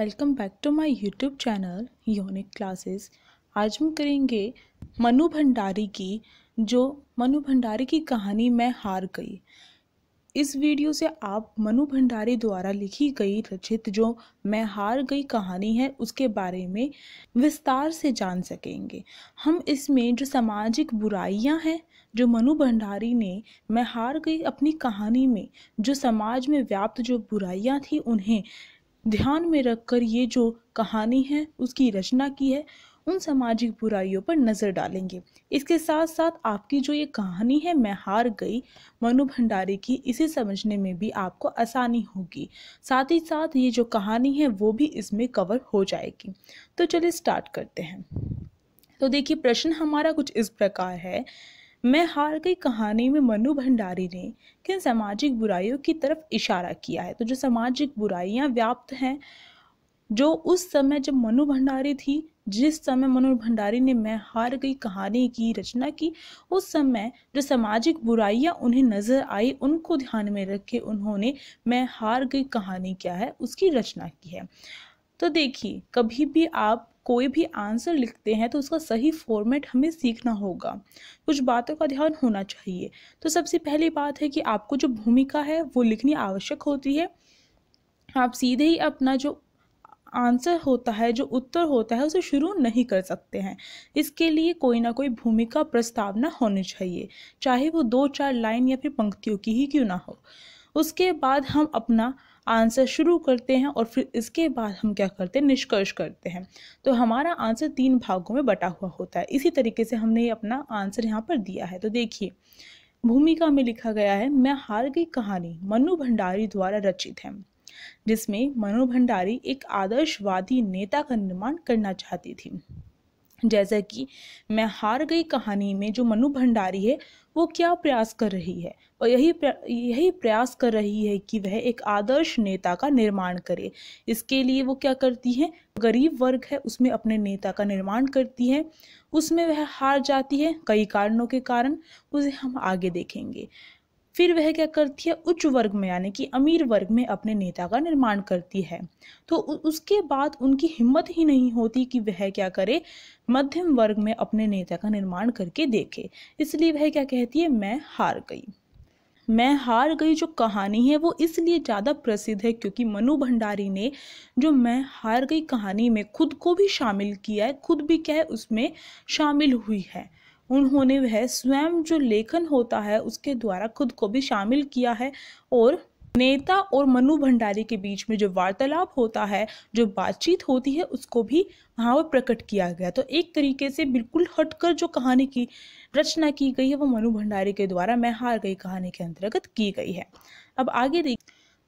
welcome back to my YouTube channel unique classes आज हम करेंगे मनु भंडारी की जो मनु भंडारी की कहानी मैं हार गई इस वीडियो से आप मनु भंडारी द्वारा लिखी गई रचित जो मैं हार गई कहानी है उसके बारे में विस्तार से जान सकेंगे हम इसमें जो सामाजिक बुराइयां हैं जो मनु भंडारी ने मैं हार गई अपनी कहानी में जो समाज में व्याप्त जो बुराइयां थी उन्हें ध्यान में रखकर ये जो कहानी है उसकी रचना की है उन सामाजिक बुराइयों पर नज़र डालेंगे इसके साथ साथ आपकी जो ये कहानी है मैं हार गई मनु भंडारी की इसे समझने में भी आपको आसानी होगी साथ ही साथ ये जो कहानी है वो भी इसमें कवर हो जाएगी तो चलिए स्टार्ट करते हैं तो देखिए प्रश्न हमारा कुछ इस प्रकार है मैं हार गई कहानी में मनु भंडारी ने किन सामाजिक बुराइयों की तरफ इशारा किया है तो जो सामाजिक बुराइयां व्याप्त हैं जो उस समय जब मनु भंडारी थी जिस समय मनु भंडारी ने मैं हार गई कहानी की रचना की उस समय जो सामाजिक बुराइयां उन्हें नजर आई उनको ध्यान में रख के उन्होंने मैं हार गई कहानी क्या है उसकी रचना की है तो देखिए कभी भी आप कोई भी आंसर लिखते हैं तो उसका सही फॉर्मेट हमें सीखना होगा कुछ बातों का ध्यान होना चाहिए तो सबसे पहली बात है कि आपको जो भूमिका है वो लिखनी आवश्यक होती है आप सीधे ही अपना जो आंसर होता है जो उत्तर होता है उसे शुरू नहीं कर सकते हैं इसके लिए कोई ना कोई भूमिका प्रस्तावना होनी चाहिए चाहे वो दो चार लाइन या फिर पंक्तियों की ही क्यों ना हो उसके बाद हम अपना आंसर शुरू करते हैं और फिर इसके बाद हम क्या करते हैं निष्कर्ष करते हैं तो हमारा आंसर तीन भागों में बटा हुआ होता है इसी तरीके से हमने अपना आंसर यहाँ पर दिया है तो देखिए भूमिका में लिखा गया है मैं हार गई कहानी मनु भंडारी द्वारा रचित है जिसमें मनु भंडारी एक आदर्शवादी नेता का निर्माण करना चाहती थी जैसा कि मैं हार गई कहानी में जो मनु भंडारी है वो क्या प्रयास कर रही है और यही यही प्रयास कर रही है कि वह एक आदर्श नेता का निर्माण करे इसके लिए वो क्या करती है गरीब वर्ग है उसमें अपने नेता का निर्माण करती है उसमें वह हार जाती है कई कारणों के कारण उसे हम आगे देखेंगे फिर वह क्या करती है उच्च वर्ग में यानी कि अमीर वर्ग में अपने नेता का निर्माण करती है तो उसके बाद उनकी हिम्मत ही नहीं होती कि वह क्या करे मध्यम वर्ग में अपने नेता का निर्माण करके देखे इसलिए वह क्या कहती है मैं हार गई मैं हार गई जो कहानी है वो इसलिए ज़्यादा प्रसिद्ध है क्योंकि मनु भंडारी ने जो मैं हार गई कहानी में खुद को भी शामिल किया है खुद भी क्या है उसमें शामिल हुई है उन्होंने वह स्वयं जो लेखन होता है उसके द्वारा खुद को भी शामिल किया है और नेता और मनु भंडारी के बीच में जो वार्तालाप होता है जो बातचीत होती है उसको भी वहाँ पर प्रकट किया गया तो एक तरीके से बिल्कुल हटकर जो कहानी की रचना की गई है वो मनु भंडारी के द्वारा मैं हार गई कहानी के अंतर्गत की गई है अब आगे देख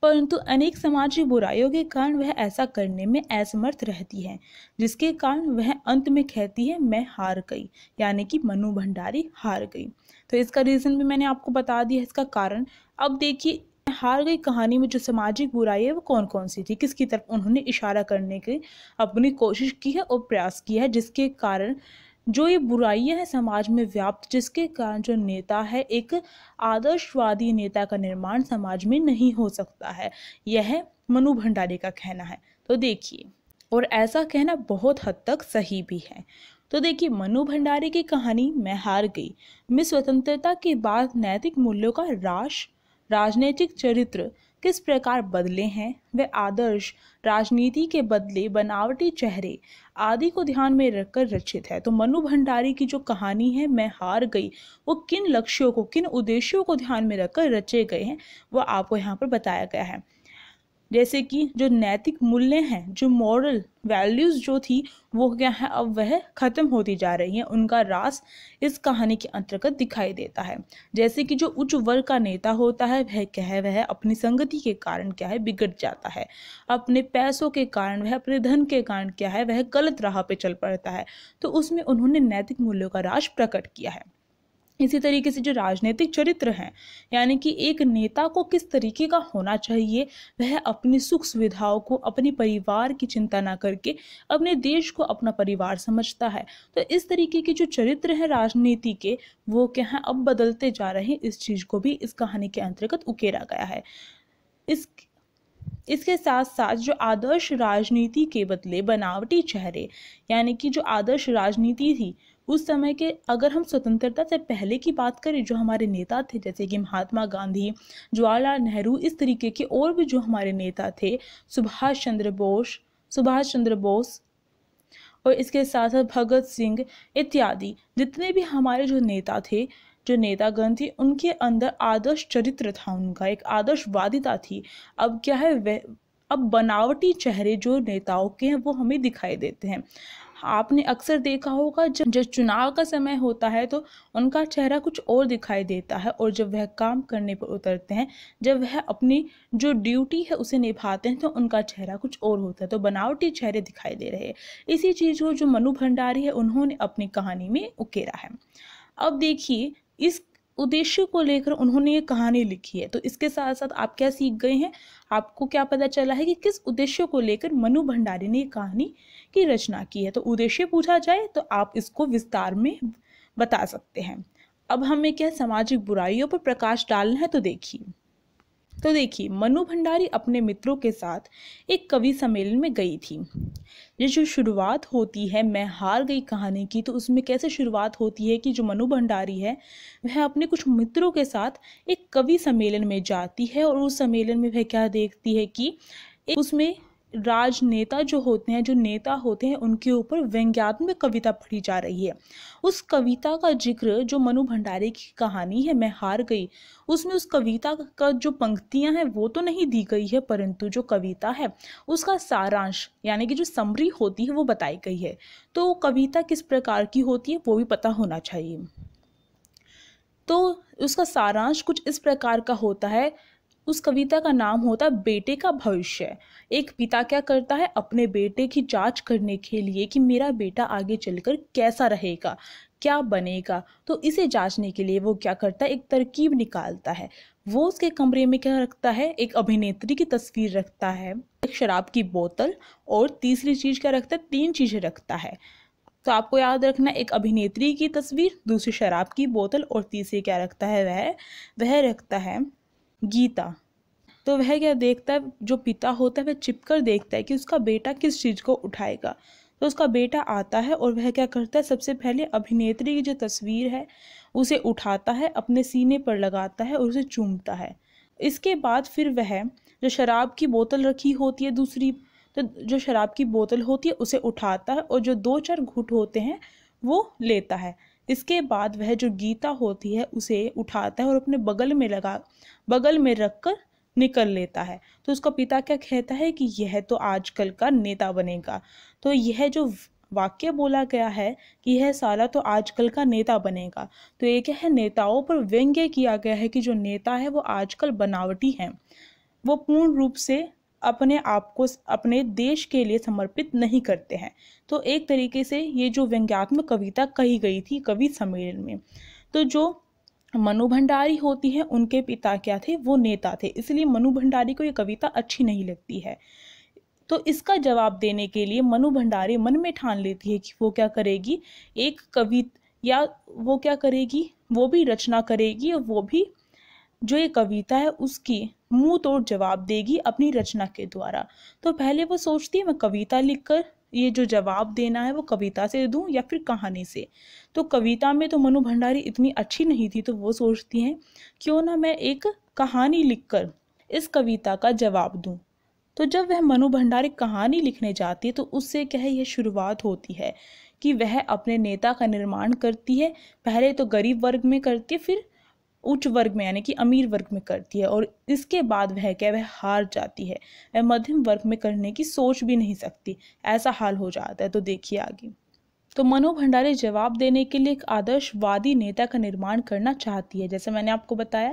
परंतु अनेक सामाजिक बुराइयों के कारण वह ऐसा करने में असमर्थ रहती है जिसके कारण वह अंत में कहती है मैं हार गई यानी कि मनु भंडारी हार गई तो इसका रीज़न भी मैंने आपको बता दिया इसका कारण अब देखिए हार गई कहानी में जो सामाजिक बुराई है वो कौन कौन सी थी किसकी तरफ उन्होंने इशारा करने की अपनी कोशिश की है और प्रयास किया है जिसके कारण जो ये बुराइयां हैं समाज में व्याप्त जिसके कारण जो नेता है एक आदर्शवादी नेता का निर्माण समाज में नहीं हो सकता है यह मनु भंडारी का कहना है तो देखिए और ऐसा कहना बहुत हद तक सही भी है तो देखिए मनु भंडारी की कहानी मैं हार गई मैं स्वतंत्रता के बाद नैतिक मूल्यों का राश राजनीतिक चरित्र किस प्रकार बदले हैं वे आदर्श राजनीति के बदले बनावटी चेहरे आदि को ध्यान में रखकर रचित है तो मनु भंडारी की जो कहानी है मैं हार गई वो किन लक्ष्यों को किन उद्देश्यों को ध्यान में रखकर रचे गए हैं वह आपको यहाँ पर बताया गया है जैसे कि जो नैतिक मूल्य हैं जो मॉरल वैल्यूज़ जो थी वो क्या है अब वह ख़त्म होती जा रही हैं उनका रास इस कहानी के अंतर्गत दिखाई देता है जैसे कि जो उच्च वर्ग का नेता होता है वह क्या है वह अपनी संगति के कारण क्या है बिगड़ जाता है अपने पैसों के कारण वह अपने धन के कारण क्या है वह गलत राह पे चल पड़ता है तो उसमें उन्होंने नैतिक मूल्यों का राज प्रकट किया है इसी तरीके से जो राजनीतिक चरित्र हैं यानी कि एक नेता को किस तरीके का होना चाहिए वह अपनी सुख सुविधाओं को अपने परिवार की चिंता ना करके अपने देश को अपना परिवार समझता है तो इस तरीके के जो चरित्र हैं राजनीति के वो क्या है अब बदलते जा रहे हैं इस चीज़ को भी इस कहानी के अंतर्गत उकेरा गया है इस इसके साथ साथ जो आदर्श राजनीति के बदले बनावटी चेहरे यानी कि जो आदर्श राजनीति थी उस समय के अगर हम स्वतंत्रता से पहले की बात करें जो हमारे नेता थे जैसे कि महात्मा गांधी जवाहरलाल नेहरू इस तरीके के और भी जो हमारे नेता थे सुभाष चंद्र बोस सुभाष चंद्र बोस और इसके साथ साथ भगत सिंह इत्यादि जितने भी हमारे जो नेता थे जो नेतागण थे उनके अंदर आदर्श चरित्र था उनका एक आदर्शवादिता थी अब क्या है वह अब बनावटी चेहरे जो नेताओं के हैं वो हमें दिखाई देते हैं आपने अक्सर देखा होगा जब जब चुनाव का समय होता है तो उनका चेहरा कुछ और दिखाई देता है और जब वह काम करने पर उतरते हैं जब वह अपनी जो ड्यूटी है उसे निभाते हैं तो उनका चेहरा कुछ और होता है तो बनावटी चेहरे दिखाई दे रहे हैं इसी चीज़ को जो मनु भंडारी है उन्होंने अपनी कहानी में उकेरा है अब देखिए इस उद्देश्य को लेकर उन्होंने ये कहानी लिखी है तो इसके साथ साथ आप क्या सीख गए हैं आपको क्या पता चला है कि किस उद्देश्य को लेकर मनु भंडारी ने ये कहानी की रचना की है तो उद्देश्य पूछा जाए तो आप इसको विस्तार में बता सकते हैं अब हमें क्या सामाजिक बुराइयों पर प्रकाश डालना है तो देखिए तो देखिए मनु भंडारी अपने मित्रों के साथ एक कवि सम्मेलन में गई थी ये जो शुरुआत होती है मैं हार गई कहानी की तो उसमें कैसे शुरुआत होती है कि जो मनु भंडारी है वह अपने कुछ मित्रों के साथ एक कवि सम्मेलन में जाती है और उस सम्मेलन में वह क्या देखती है कि उसमें राजनेता जो होते हैं जो नेता होते हैं उनके ऊपर व्यंग्यात्मक कविता पढ़ी जा रही है उस कविता का जिक्र जो मनु भंडारी की कहानी है मैं हार गई उसमें उस कविता का जो पंक्तियां हैं वो तो नहीं दी गई है परंतु जो कविता है उसका सारांश यानी कि जो समरी होती है वो बताई गई है तो कविता किस प्रकार की होती है वो भी पता होना चाहिए तो उसका सारांश कुछ इस प्रकार का होता है उस कविता का नाम होता बेटे का भविष्य एक पिता क्या करता है अपने बेटे की जांच करने के लिए कि मेरा बेटा आगे चलकर कैसा रहेगा क्या बनेगा तो इसे जांचने के लिए वो क्या करता है एक तरकीब निकालता है वो उसके कमरे में क्या रखता है एक अभिनेत्री की तस्वीर रखता है एक शराब की बोतल और तीसरी चीज़ क्या रखता है तीन चीज़ें रखता है तो आपको याद रखना एक अभिनेत्री की तस्वीर दूसरी शराब की बोतल और तीसरी क्या रखता है वह वह रखता है गीता तो वह क्या देखता है जो पिता होता है वह चिपकर देखता है कि उसका बेटा किस चीज़ को उठाएगा तो उसका बेटा आता है और वह क्या करता है सबसे पहले अभिनेत्री की जो तस्वीर है उसे उठाता है अपने सीने पर लगाता है और उसे चूमता है इसके बाद फिर वह जो शराब की बोतल रखी होती है दूसरी तो जो शराब की बोतल होती है उसे उठाता है और जो दो चार घुट होते हैं वो लेता है इसके बाद वह जो गीता होती है उसे उठाता है और अपने बगल में लगा बगल में रख कर निकल लेता है तो उसका पिता क्या कहता है कि यह तो आजकल का नेता बनेगा तो यह जो वाक्य बोला गया है कि यह साला तो आजकल का नेता बनेगा तो ये क्या है नेताओं पर व्यंग्य किया गया है कि जो नेता है वो आजकल बनावटी हैं वो पूर्ण रूप से अपने आप को अपने देश के लिए समर्पित नहीं करते हैं तो एक तरीके से ये जो व्यंग्यात्मक कविता कही गई थी कवि सम्मेलन में तो जो मनु भंडारी होती है उनके पिता क्या थे वो नेता थे इसलिए मनु भंडारी को ये कविता अच्छी नहीं लगती है तो इसका जवाब देने के लिए मनु भंडारी मन में ठान लेती है कि वो क्या करेगी एक कवि या वो क्या करेगी वो भी रचना करेगी और वो भी जो ये कविता है उसकी मुंह तोड़ जवाब देगी अपनी रचना के द्वारा तो पहले वो सोचती है मैं कविता लिखकर ये जो जवाब देना है वो कविता से दूं या फिर कहानी से तो कविता में तो मनु भंडारी इतनी अच्छी नहीं थी तो वो सोचती हैं क्यों ना मैं एक कहानी लिखकर इस कविता का जवाब दूं तो जब वह मनु भंडारी कहानी लिखने जाती है तो उससे क्या है यह शुरुआत होती है कि वह अपने नेता का निर्माण करती है पहले तो गरीब वर्ग में करती है फिर उच्च वर्ग में यानी कि अमीर वर्ग में करती है और इसके बाद वह क्या वह हार जाती है वह मध्यम वर्ग में करने की सोच भी नहीं सकती ऐसा हाल हो जाता है तो देखिए आगे तो मनो भंडारी जवाब देने के लिए एक आदर्शवादी नेता का निर्माण करना चाहती है जैसे मैंने आपको बताया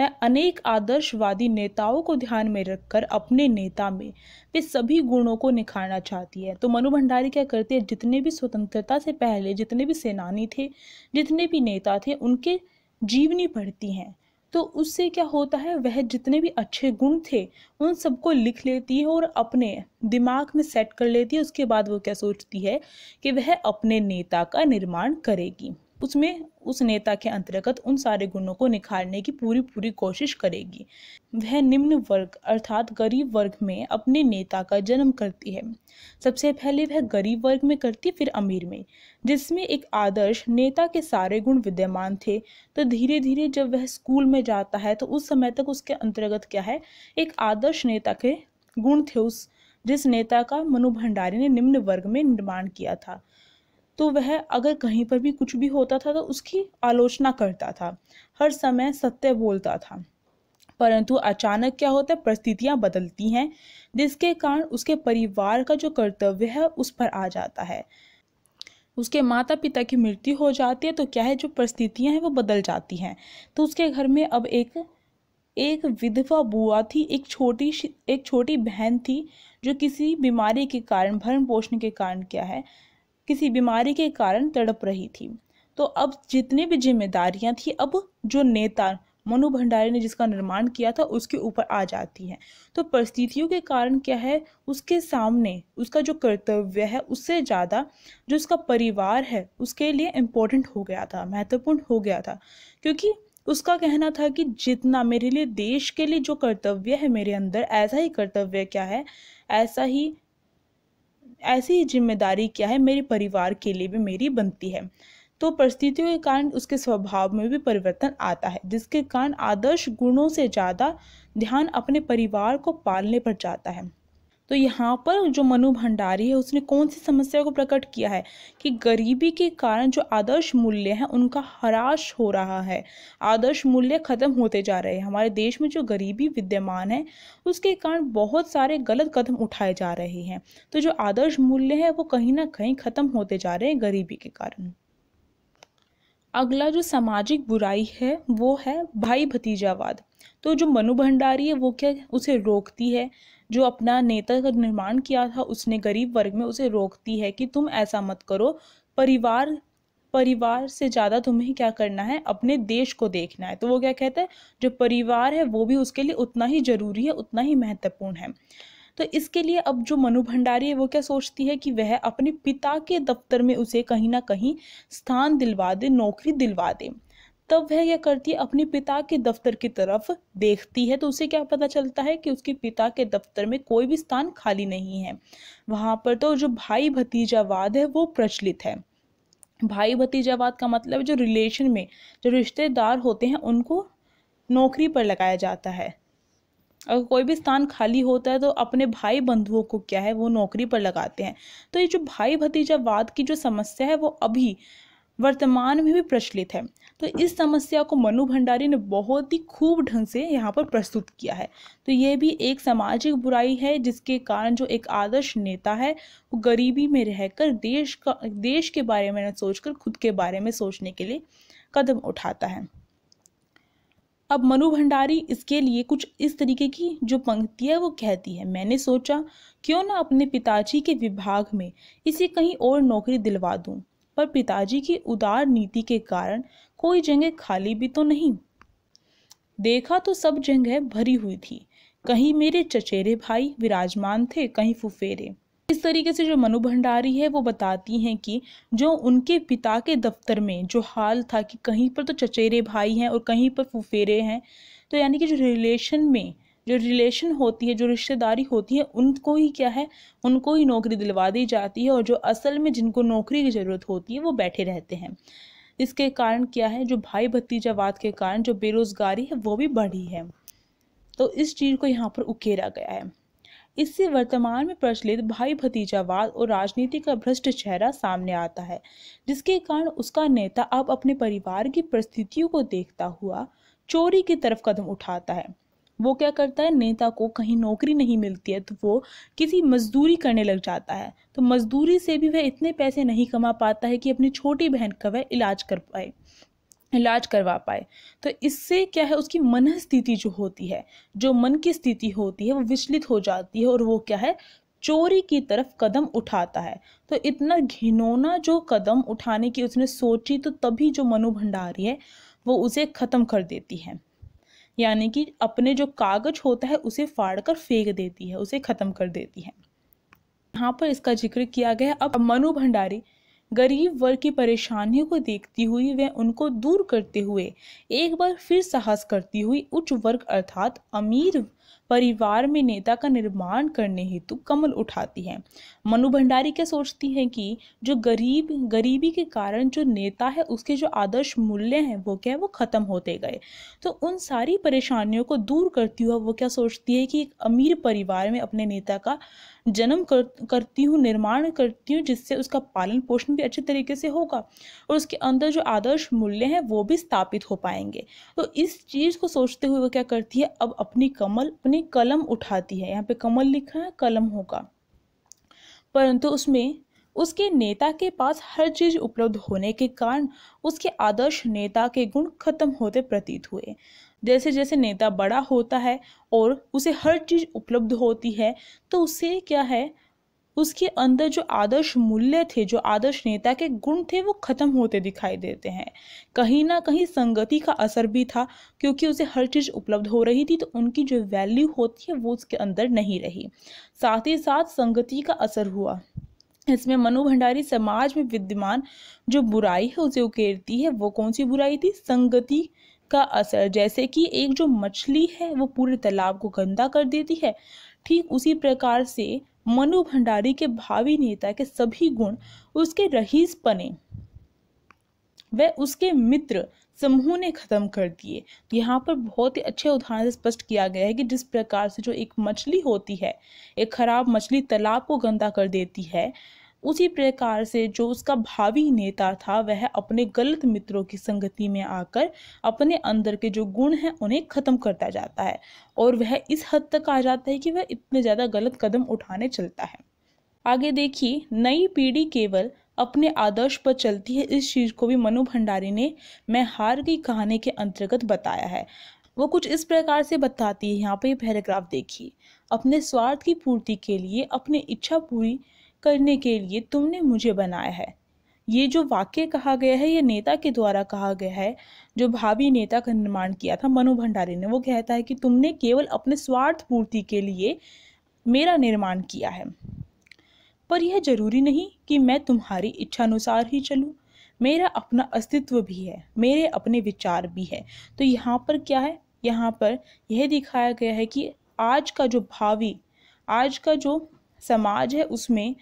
वह अनेक आदर्शवादी नेताओं को ध्यान में रखकर अपने नेता में वे सभी गुणों को निखारना चाहती है तो मनु भंडारी क्या करती है जितने भी स्वतंत्रता से पहले जितने भी सेनानी थे जितने भी नेता थे उनके जीवनी पढ़ती हैं तो उससे क्या होता है वह जितने भी अच्छे गुण थे उन सबको लिख लेती है और अपने दिमाग में सेट कर लेती है उसके बाद वो क्या सोचती है कि वह अपने नेता का निर्माण करेगी उसमें उस नेता के अंतर्गत उन सारे गुणों को निखारने की पूरी पूरी कोशिश करेगी वह निम्न वर्ग अर्थात गरीब वर्ग में अपने नेता का जन्म करती है सबसे पहले वह गरीब वर्ग में करती फिर अमीर में जिसमें एक आदर्श नेता के सारे गुण विद्यमान थे तो धीरे धीरे जब वह स्कूल में जाता है तो उस समय तक उसके अंतर्गत क्या है एक आदर्श नेता के गुण थे उस जिस नेता का मनु भंडारी ने निम्न वर्ग में निर्माण किया था तो वह अगर कहीं पर भी कुछ भी होता था तो उसकी आलोचना करता था हर समय सत्य बोलता था परंतु अचानक क्या होता है परिस्थितियां बदलती हैं जिसके कारण उसके परिवार का जो कर्तव्य है उस पर आ जाता है उसके माता पिता की मृत्यु हो जाती है तो क्या है जो परिस्थितियां हैं वो बदल जाती हैं तो उसके घर में अब एक एक विधवा बुआ थी एक छोटी एक छोटी बहन थी जो किसी बीमारी के कारण भरण पोषण के कारण क्या है किसी बीमारी के कारण तड़प रही थी तो अब जितनी भी जिम्मेदारियां थी अब जो नेता मनु भंडारी ने जिसका निर्माण किया था उसके ऊपर आ जाती हैं तो परिस्थितियों के कारण क्या है उसके सामने उसका जो कर्तव्य है उससे ज़्यादा जो उसका परिवार है उसके लिए इम्पोर्टेंट हो गया था महत्वपूर्ण हो गया था क्योंकि उसका कहना था कि जितना मेरे लिए देश के लिए जो कर्तव्य है मेरे अंदर ऐसा ही कर्तव्य क्या है ऐसा ही ऐसी ही जिम्मेदारी क्या है मेरे परिवार के लिए भी मेरी बनती है तो परिस्थितियों के कारण उसके स्वभाव में भी परिवर्तन आता है जिसके कारण आदर्श गुणों से ज़्यादा ध्यान अपने परिवार को पालने पर जाता है तो यहाँ पर जो मनु भंडारी है उसने कौन सी समस्या को प्रकट किया है कि गरीबी के कारण जो आदर्श मूल्य हैं उनका हराश हो रहा है आदर्श मूल्य ख़त्म होते जा रहे हैं हमारे देश में जो गरीबी विद्यमान है उसके कारण बहुत सारे गलत कदम उठाए जा रहे हैं तो जो आदर्श मूल्य है वो कहीं ना कहीं ख़त्म होते जा रहे हैं गरीबी के कारण अगला जो सामाजिक बुराई है वो है भाई भतीजावाद तो जो मनु भंडारी है वो क्या उसे रोकती है जो अपना नेता का निर्माण किया था उसने गरीब वर्ग में उसे रोकती है कि तुम ऐसा मत करो परिवार परिवार से ज़्यादा तुम्हें क्या करना है अपने देश को देखना है तो वो क्या कहता है जो परिवार है वो भी उसके लिए उतना ही ज़रूरी है उतना ही महत्वपूर्ण है तो इसके लिए अब जो मनु भंडारी है वो क्या सोचती है कि वह अपने पिता के दफ्तर में उसे कहीं ना कहीं स्थान दिलवा दे नौकरी दिलवा दे तब वह यह करती है अपने पिता के दफ्तर की तरफ देखती है तो उसे क्या पता चलता है कि उसके पिता के दफ्तर में कोई भी स्थान खाली नहीं है वहां पर तो जो भाई भतीजावाद है वो प्रचलित है भाई भतीजावाद का मतलब जो रिलेशन में जो रिश्तेदार होते हैं उनको नौकरी पर लगाया जाता है अगर कोई भी स्थान खाली होता है तो अपने भाई बंधुओं को क्या है वो नौकरी पर लगाते हैं तो ये जो भाई भतीजावाद की जो समस्या है वो अभी वर्तमान में भी प्रचलित है तो इस समस्या को मनु भंडारी ने बहुत ही खूब ढंग से यहाँ पर प्रस्तुत किया है तो ये भी एक सामाजिक बुराई है जिसके कारण जो एक आदर्श नेता है वो गरीबी में रहकर देश का देश के बारे में न सोचकर खुद के बारे में सोचने के लिए कदम उठाता है अब मनु भंडारी इसके लिए कुछ इस तरीके की जो पंक्ति है वो कहती है मैंने सोचा क्यों ना अपने पिताजी के विभाग में इसे कहीं और नौकरी दिलवा दूं पर पिताजी की उदार नीति के कारण कोई जगह खाली भी तो नहीं देखा तो सब जगह भरी हुई थी कहीं मेरे चचेरे भाई विराजमान थे कहीं फुफेरे इस तरीके से जो मनु भंडारी है वो बताती हैं कि जो उनके पिता के दफ्तर में जो हाल था कि कहीं पर तो चचेरे भाई हैं और कहीं पर फुफेरे हैं तो यानी कि जो रिलेशन में जो रिलेशन होती है जो रिश्तेदारी होती है उनको ही क्या है उनको ही नौकरी दिलवा दी जाती है और जो असल में जिनको नौकरी की ज़रूरत होती है वो बैठे रहते हैं इसके कारण क्या है जो भाई भतीजावाद के कारण जो बेरोज़गारी है वो भी बढ़ी है तो इस चीज़ को यहाँ पर उकेरा गया है इससे वर्तमान में प्रचलित भाई भतीजावाद और राजनीति का भ्रष्ट चेहरा सामने आता है जिसके कारण उसका नेता अब अपने परिवार की परिस्थितियों को देखता हुआ चोरी की तरफ कदम उठाता है वो क्या करता है नेता को कहीं नौकरी नहीं मिलती है तो वो किसी मजदूरी करने लग जाता है तो मजदूरी से भी वह इतने पैसे नहीं कमा पाता है कि अपनी छोटी बहन का वह इलाज कर पाए इलाज करवा पाए तो इससे क्या है उसकी मन स्थिति जो होती है जो मन की स्थिति होती है वो विचलित हो जाती है और वो क्या है चोरी की तरफ कदम उठाता है तो इतना घिनौना जो कदम उठाने की उसने सोची तो तभी जो मनु भंडारी है वो उसे ख़त्म कर देती है यानी कि अपने जो कागज होता है उसे फाड़ कर फेंक देती है उसे ख़त्म कर देती है यहाँ पर इसका जिक्र किया गया अब मनु भंडारी गरीब वर्ग की परेशानियों को देखती हुई वह उनको दूर करते हुए एक बार फिर साहस करती हुई उच्च वर्ग अर्थात अमीर परिवार में नेता का निर्माण करने हेतु कमल उठाती है मनु भंडारी क्या सोचती हैं कि जो गरीब गरीबी के कारण जो नेता है उसके जो आदर्श मूल्य हैं वो क्या है वो ख़त्म होते गए तो उन सारी परेशानियों को दूर करती हुआ वो क्या सोचती है कि एक अमीर परिवार में अपने नेता का जन्म कर करती हूँ निर्माण करती हूँ जिससे उसका पालन पोषण भी अच्छे तरीके से होगा और उसके अंदर जो आदर्श मूल्य हैं वो भी स्थापित हो पाएंगे तो इस चीज़ को सोचते हुए वो क्या करती है अब अपनी कमल अपनी कलम उठाती है यहाँ पे कमल लिखा है कलम होगा परंतु उसमें उसके नेता के पास हर चीज उपलब्ध होने के कारण उसके आदर्श नेता के गुण खत्म होते प्रतीत हुए जैसे जैसे नेता बड़ा होता है और उसे हर चीज़ उपलब्ध होती है तो उसे क्या है उसके अंदर जो आदर्श मूल्य थे जो आदर्श नेता के गुण थे वो खत्म होते दिखाई देते हैं कहीं ना कहीं संगति का असर भी था क्योंकि उसे हर चीज़ उपलब्ध हो रही थी तो उनकी जो वैल्यू होती है वो उसके अंदर नहीं रही साथ ही साथ संगति का असर हुआ इसमें मनु भंडारी समाज में विद्यमान जो बुराई है उसे उकेरती है वो कौन सी बुराई थी संगति का असर जैसे कि एक जो मछली है वो पूरे तालाब को गंदा कर देती है ठीक उसी प्रकार से मनु भंडारी के भावी नेता के सभी गुण उसके रहीस पने वह उसके मित्र समूह ने खत्म कर दिए तो यहाँ पर बहुत ही अच्छे उदाहरण से स्पष्ट किया गया है कि जिस प्रकार से जो एक मछली होती है एक खराब मछली तालाब को गंदा कर देती है उसी प्रकार से जो उसका भावी नेता था वह अपने गलत मित्रों की संगति में आकर अपने अंदर के जो गुण हैं उन्हें ख़त्म करता जाता है और वह इस हद तक आ जाता है कि वह इतने ज़्यादा गलत कदम उठाने चलता है आगे देखिए नई पीढ़ी केवल अपने आदर्श पर चलती है इस चीज़ को भी मनु भंडारी ने मैं हार गई कहानी के अंतर्गत बताया है वो कुछ इस प्रकार से बताती है यहाँ पर ये पैराग्राफ देखिए अपने स्वार्थ की पूर्ति के लिए अपनी इच्छा पूरी करने के लिए तुमने मुझे बनाया है ये जो वाक्य कहा गया है ये नेता के द्वारा कहा गया है जो भावी नेता का निर्माण किया था मनु भंडारी ने वो कहता है कि तुमने केवल अपने स्वार्थ पूर्ति के लिए मेरा निर्माण किया है पर यह जरूरी नहीं कि मैं तुम्हारी इच्छानुसार ही चलूँ मेरा अपना अस्तित्व भी है मेरे अपने विचार भी है तो यहाँ पर क्या है यहाँ पर यह दिखाया गया है कि आज का जो भावी आज का जो समाज है उसमें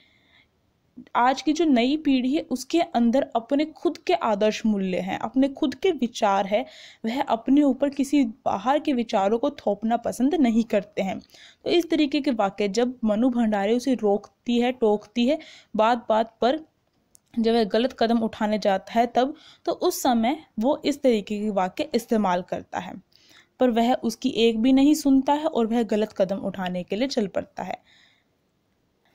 आज की जो नई पीढ़ी है उसके अंदर अपने खुद के आदर्श मूल्य हैं अपने खुद के विचार है वह अपने ऊपर किसी बाहर के विचारों को थोपना पसंद नहीं करते हैं तो इस तरीके के वाक्य जब मनु भंडारे उसे रोकती है टोकती है बात बात पर जब वह गलत कदम उठाने जाता है तब तो उस समय वो इस तरीके के वाक्य इस्तेमाल करता है पर वह उसकी एक भी नहीं सुनता है और वह गलत कदम उठाने के लिए चल पड़ता है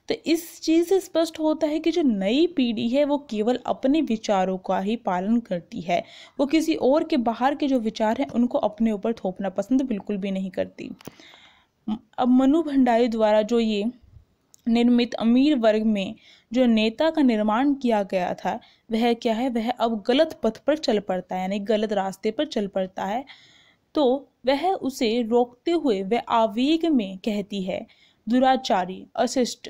तो इस चीज़ से स्पष्ट होता है कि जो नई पीढ़ी है वो केवल अपने विचारों का ही पालन करती है वो किसी और के बाहर के जो विचार हैं उनको अपने ऊपर थोपना पसंद बिल्कुल भी नहीं करती अब मनु भंडारी द्वारा जो ये निर्मित अमीर वर्ग में जो नेता का निर्माण किया गया था वह क्या है वह अब गलत पथ पर चल पड़ता है यानी गलत रास्ते पर चल पड़ता है तो वह उसे रोकते हुए वह आवेग में कहती है दुराचारी अशिष्ट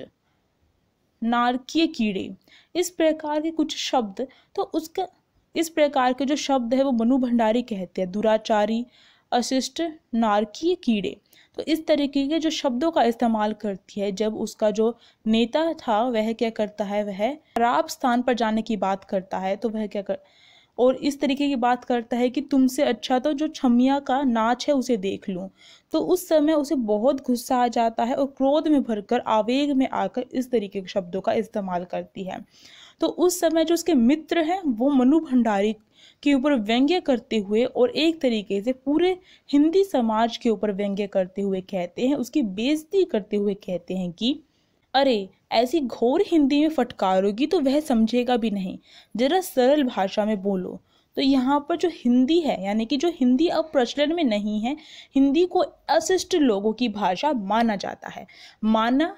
नारकीय कीड़े इस प्रकार के कुछ शब्द तो उसका इस प्रकार के जो शब्द है वो मनु भंडारी कहते हैं दुराचारी अशिष्ट नारकीय कीड़े तो इस तरीके के जो शब्दों का इस्तेमाल करती है जब उसका जो नेता था वह क्या करता है वह खराब स्थान पर जाने की बात करता है तो वह क्या कर और इस तरीके की बात करता है कि तुमसे अच्छा तो जो छमिया का नाच है उसे देख लूँ तो उस समय उसे बहुत गुस्सा आ जाता है और क्रोध में भरकर आवेग में आकर इस तरीके के शब्दों का इस्तेमाल करती है तो उस समय जो उसके मित्र हैं वो मनु भंडारी के ऊपर व्यंग्य करते हुए और एक तरीके से पूरे हिंदी समाज के ऊपर व्यंग्य करते हुए कहते हैं उसकी बेजती करते हुए कहते हैं कि अरे ऐसी घोर हिंदी में फटकारोगी तो वह समझेगा भी नहीं जरा सरल भाषा में बोलो तो यहाँ पर जो हिंदी है यानी कि जो हिंदी अब प्रचलन में नहीं है हिंदी को अशिष्ट लोगों की भाषा माना जाता है माना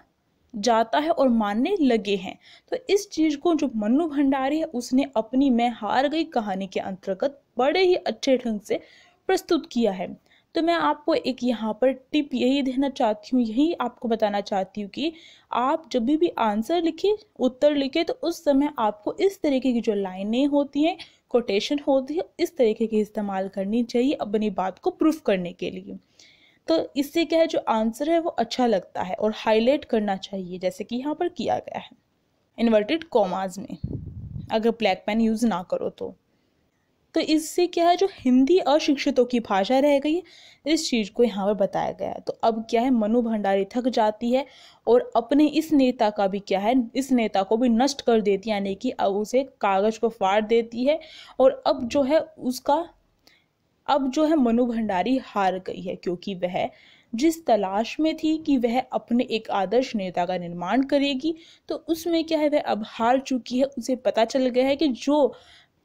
जाता है और मानने लगे हैं तो इस चीज़ को जो मनु भंडारी है उसने अपनी मैं हार गई कहानी के अंतर्गत बड़े ही अच्छे ढंग से प्रस्तुत किया है तो मैं आपको एक यहाँ पर टिप यही देना चाहती हूँ यही आपको बताना चाहती हूँ कि आप जब भी आंसर लिखें उत्तर लिखें तो उस समय आपको इस तरीके की जो लाइनें होती हैं कोटेशन होती है इस तरीके की इस्तेमाल करनी चाहिए अपनी बात को प्रूफ करने के लिए तो इससे क्या है जो आंसर है वो अच्छा लगता है और हाईलाइट करना चाहिए जैसे कि यहाँ पर किया गया है इन्वर्टेड कॉमाज में अगर ब्लैक पेन यूज़ ना करो तो तो इससे क्या है जो हिंदी अशिक्षितों की भाषा रह गई इस चीज़ को यहाँ पर बताया गया है तो अब क्या है मनु भंडारी थक जाती है और अपने इस नेता का भी क्या है इस नेता को भी नष्ट कर देती है यानी कि अब उसे कागज़ को फाड़ देती है और अब जो है उसका अब जो है मनु भंडारी हार गई है क्योंकि वह जिस तलाश में थी कि वह अपने एक आदर्श नेता का निर्माण करेगी तो उसमें क्या है वह अब हार चुकी है उसे पता चल गया है कि जो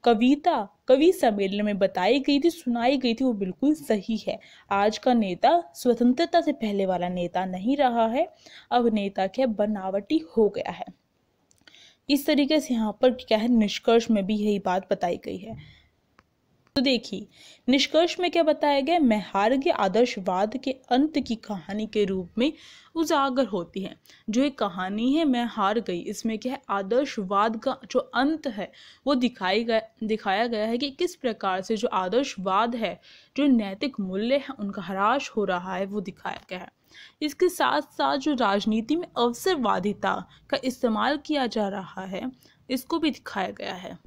कविता कवि सम्मेलन में बताई गई थी सुनाई गई थी वो बिल्कुल सही है आज का नेता स्वतंत्रता से पहले वाला नेता नहीं रहा है अब नेता क्या बनावटी हो गया है इस तरीके से यहाँ पर क्या है निष्कर्ष में भी यही बात बताई गई है तो देखिए निष्कर्ष में क्या बताया गया मैं आदर्शवाद के अंत की कहानी के रूप में उजागर होती है जो एक कहानी है मैं हार गई इसमें क्या है आदर्शवाद का जो अंत है वो दिखाई गया दिखाया गया है कि किस प्रकार से जो आदर्शवाद है जो नैतिक मूल्य है उनका हराश हो रहा है वो दिखाया गया है इसके साथ साथ जो राजनीति में अवसरवादिता का इस्तेमाल किया जा रहा है इसको भी दिखाया गया है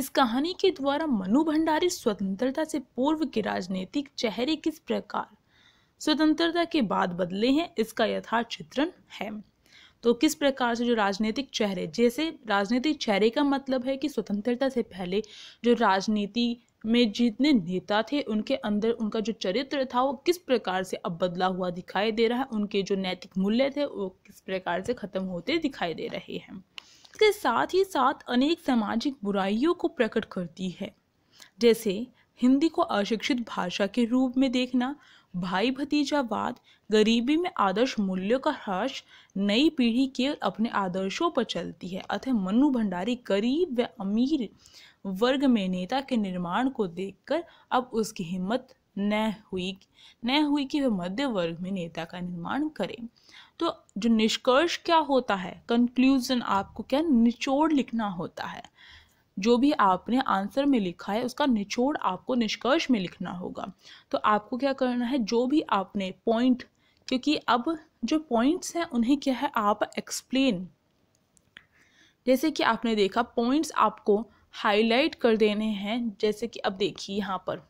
इस कहानी के द्वारा मनु भंडारी स्वतंत्रता से पूर्व के राजनीतिक चेहरे किस प्रकार स्वतंत्रता के बाद बदले हैं इसका यथार्थ चित्रण है तो किस प्रकार से जो राजनीतिक चेहरे जैसे राजनीतिक चेहरे का मतलब है कि स्वतंत्रता से पहले जो राजनीति में जितने नेता थे उनके अंदर उनका जो चरित्र था वो किस प्रकार से अब बदला हुआ दिखाई दे रहा है उनके जो नैतिक मूल्य थे वो किस प्रकार से खत्म होते दिखाई दे रहे हैं इसके साथ ही साथ अनेक सामाजिक बुराइयों को प्रकट करती है जैसे हिंदी को अशिक्षित भाषा के रूप में देखना भाई भतीजावाद गरीबी में आदर्श मूल्यों का हर्ष नई पीढ़ी केवल अपने आदर्शों पर चलती है अतः मनु भंडारी गरीब व अमीर वर्ग में नेता के निर्माण को देखकर अब उसकी हिम्मत न हुई न हुई कि वह मध्य वर्ग में नेता का निर्माण करे तो जो निष्कर्ष क्या होता है कंक्लूजन आपको क्या निचोड़ लिखना होता है जो भी आपने आंसर में लिखा है उसका निचोड़ आपको निष्कर्ष में लिखना होगा तो आपको क्या करना है जो भी आपने पॉइंट क्योंकि अब जो पॉइंट्स हैं उन्हें क्या है आप एक्सप्लेन जैसे कि आपने देखा पॉइंट्स आपको हाईलाइट कर देने हैं जैसे कि अब देखिए यहाँ पर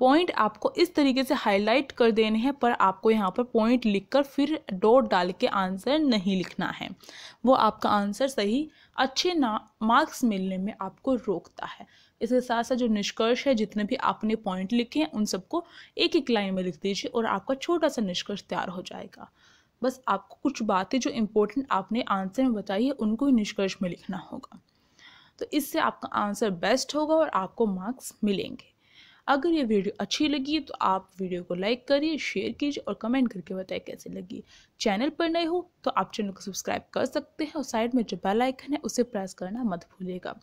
पॉइंट आपको इस तरीके से हाईलाइट कर देने हैं पर आपको यहाँ पर पॉइंट लिखकर फिर डॉट डाल के आंसर नहीं लिखना है वो आपका आंसर सही अच्छे ना मार्क्स मिलने में आपको रोकता है इसके साथ साथ जो निष्कर्ष है जितने भी आपने पॉइंट लिखे हैं उन सबको एक एक लाइन में लिख दीजिए और आपका छोटा सा निष्कर्ष तैयार हो जाएगा बस आपको कुछ बातें जो इम्पोर्टेंट आपने आंसर में बताई है उनको ही निष्कर्ष में लिखना होगा तो इससे आपका आंसर बेस्ट होगा और आपको मार्क्स मिलेंगे अगर ये वीडियो अच्छी लगी तो आप वीडियो को लाइक करिए शेयर कीजिए और कमेंट करके बताइए कैसे लगी चैनल पर नए हो तो आप चैनल को सब्सक्राइब कर सकते हैं और साइड में जो बेल आइकन है उसे प्रेस करना मत भूलिएगा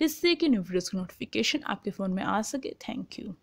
जिससे कि न्यू वीडियोज़ का नोटिफिकेशन आपके फ़ोन में आ सके थैंक यू